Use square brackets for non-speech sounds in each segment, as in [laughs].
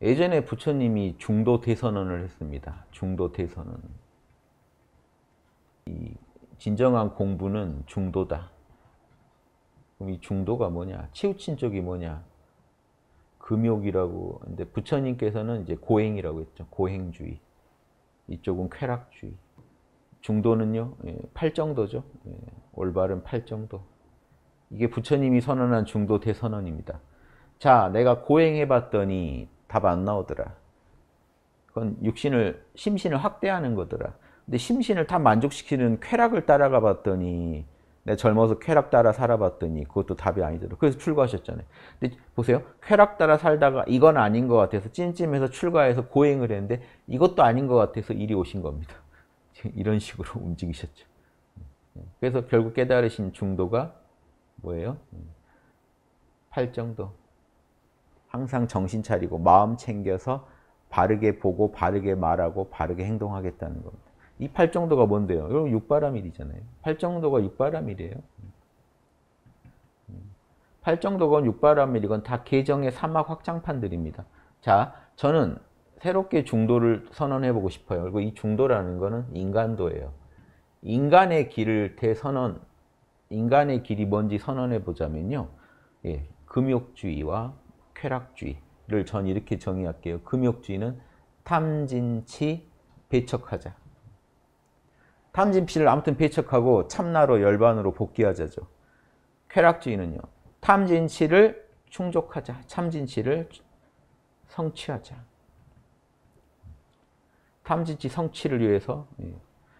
예전에 부처님이 중도 대선언을 했습니다. 중도 대선언. 진정한 공부는 중도다. 그럼 이 중도가 뭐냐? 치우친 쪽이 뭐냐? 금욕이라고 근데 부처님께서는 이제 고행이라고 했죠. 고행주의. 이쪽은 쾌락주의. 중도는요. 예, 팔정도죠. 예, 올바른 팔정도. 이게 부처님이 선언한 중도 대선언입니다. 자, 내가 고행해봤더니 답안 나오더라. 그건 육신을 심신을 확대하는 거더라. 근데 심신을 다 만족시키는 쾌락을 따라가 봤더니 내 젊어서 쾌락 따라 살아봤더니 그것도 답이 아니더라. 그래서 출가하셨잖아요. 근데 보세요. 쾌락 따라 살다가 이건 아닌 것 같아서 찜찜해서 출가해서 고행을 했는데 이것도 아닌 것 같아서 이 오신 겁니다. [laughs] 이런 식으로 움직이셨죠. 그래서 결국 깨달으신 중도가 뭐예요? 팔정도. 항상 정신 차리고 마음 챙겨서 바르게 보고 바르게 말하고 바르게 행동하겠다는 겁니다. 이 팔정도가 뭔데요? 여러 육바라밀이잖아요. 팔정도가 육바라밀이에요. 팔정도건 육바라밀이건 다 계정의 사막 확장판들입니다. 자, 저는 새롭게 중도를 선언해보고 싶어요. 그리고 이 중도라는 거는 인간도예요. 인간의 길을 대선언, 인간의 길이 뭔지 선언해보자면요. 예, 금욕주의와 쾌락주의를 전 이렇게 정의할게요. 금욕주의는 탐진치 배척하자. 탐진치를 아무튼 배척하고 참나로 열반으로 복귀하자죠. 쾌락주의는요. 탐진치를 충족하자. 참진치를 성취하자. 탐진치 성취를 위해서. 예.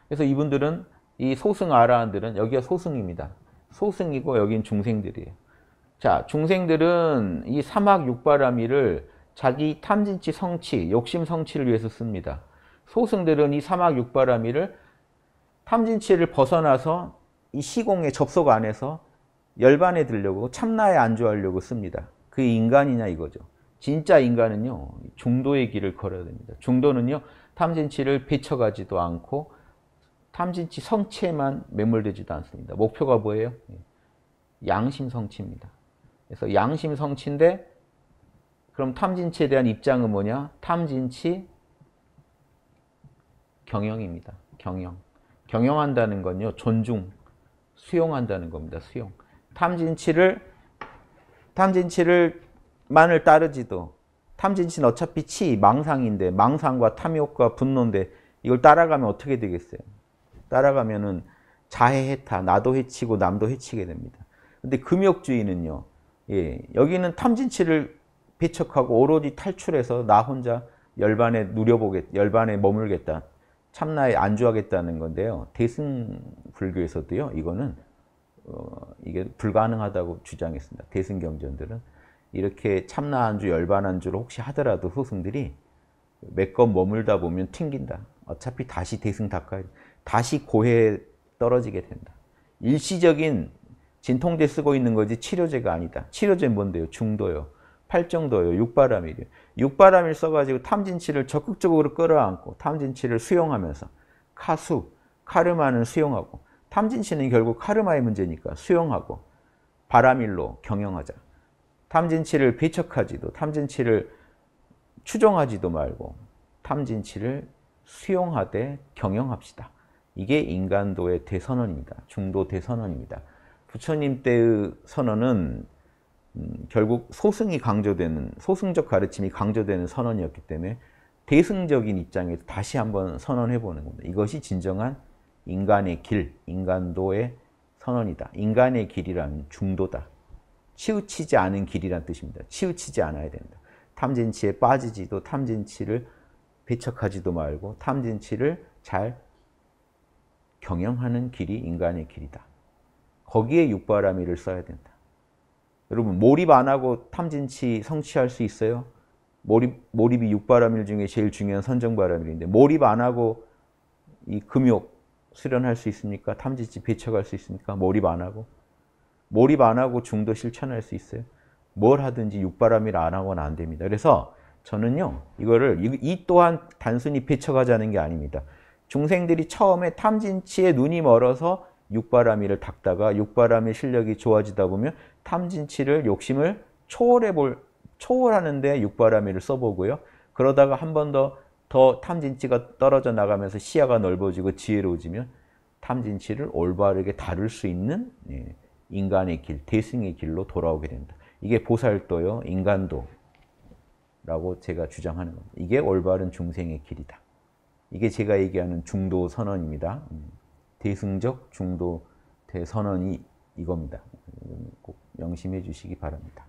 그래서 이분들은 이 소승 아라한들은 여기가 소승입니다. 소승이고 여긴 중생들이에요. 자, 중생들은 이 사막 육바라미를 자기 탐진치 성취, 욕심 성취를 위해서 씁니다. 소승들은 이 사막 육바라미를 탐진치를 벗어나서 이시공에 접속 안에서 열반에 들려고 참나에 안주하려고 씁니다. 그 인간이냐 이거죠. 진짜 인간은요. 중도의 길을 걸어야 됩니다. 중도는요. 탐진치를 비춰가지도 않고 탐진치 성취에만 매몰되지도 않습니다. 목표가 뭐예요? 양심 성취입니다. 그래서 양심 성취인데 그럼 탐진치에 대한 입장은 뭐냐? 탐진치 경영입니다. 경영. 경영한다는 건요. 존중, 수용한다는 겁니다. 수용. 탐진치를 탐진치를 만을 따르지도 탐진치는 어차피 치, 망상인데 망상과 탐욕과 분노인데 이걸 따라가면 어떻게 되겠어요? 따라가면은 자해 해타, 나도 해치고 남도 해치게 됩니다. 근데 금욕주의는요. 예, 여기는 탐진치를 배척하고 오로지 탈출해서 나 혼자 열반에 누려보겠, 열반에 머물겠다. 참나에 안주하겠다는 건데요. 대승 불교에서도요. 이거는 어, 이게 불가능하다고 주장했습니다. 대승 경전들은 이렇게 참나 안주, 열반 안주를 혹시 하더라도 소승들이 몇건 머물다 보면 튕긴다. 어차피 다시 대승 닦아야 다시 고해에 떨어지게 된다. 일시적인 진통제 쓰고 있는 거지 치료제가 아니다. 치료제는 뭔데요? 중도요. 팔정도요. 육바람일이요. 육바람일 써가지고 탐진치를 적극적으로 끌어안고 탐진치를 수용하면서 카수, 카르마는 수용하고 탐진치는 결국 카르마의 문제니까 수용하고 바람일로 경영하자. 탐진치를 배척하지도 탐진치를 추종하지도 말고 탐진치를 수용하되 경영합시다. 이게 인간도의 대선언입니다. 중도 대선언입니다. 부처님 때의 선언은 음, 결국 소승이 강조되는 소승적 가르침이 강조되는 선언이었기 때문에 대승적인 입장에서 다시 한번 선언해 보는 겁니다. 이것이 진정한 인간의 길, 인간도의 선언이다. 인간의 길이란 중도다. 치우치지 않은 길이란 뜻입니다. 치우치지 않아야 된다. 탐진치에 빠지지도 탐진치를 배척하지도 말고 탐진치를 잘 경영하는 길이 인간의 길이다. 거기에 육바라밀을 써야 된다. 여러분 몰입 안 하고 탐진치 성취할 수 있어요? 몰입, 몰입이 육바라밀 중에 제일 중요한 선정바라밀인데 몰입 안 하고 이 금욕 수련할 수 있습니까? 탐진치 배척할 수 있습니까? 몰입 안 하고 몰입 안 하고 중도 실천할 수 있어요? 뭘 하든지 육바라밀 안 하고는 안 됩니다. 그래서 저는요 이거를 이, 이 또한 단순히 배척하자는 게 아닙니다. 중생들이 처음에 탐진치에 눈이 멀어서 육바람이를 닦다가 육바람의 실력이 좋아지다 보면 탐진치를 욕심을 초월해 볼 초월하는데 육바람이를 써보고요. 그러다가 한 번 더 더 탐진치가 떨어져 나가면서 시야가 넓어지고 지혜로워지면 탐진치를 올바르게 다룰 수 있는 예, 인간의 길, 대승의 길로 돌아오게 된다. 이게 보살도요, 인간도라고 제가 주장하는 겁니다. 이게 올바른 중생의 길이다. 이게 제가 얘기하는 중도 선언입니다. 음. 대승적 중도 대선언이 이겁니다. 꼭 명심해 주시기 바랍니다.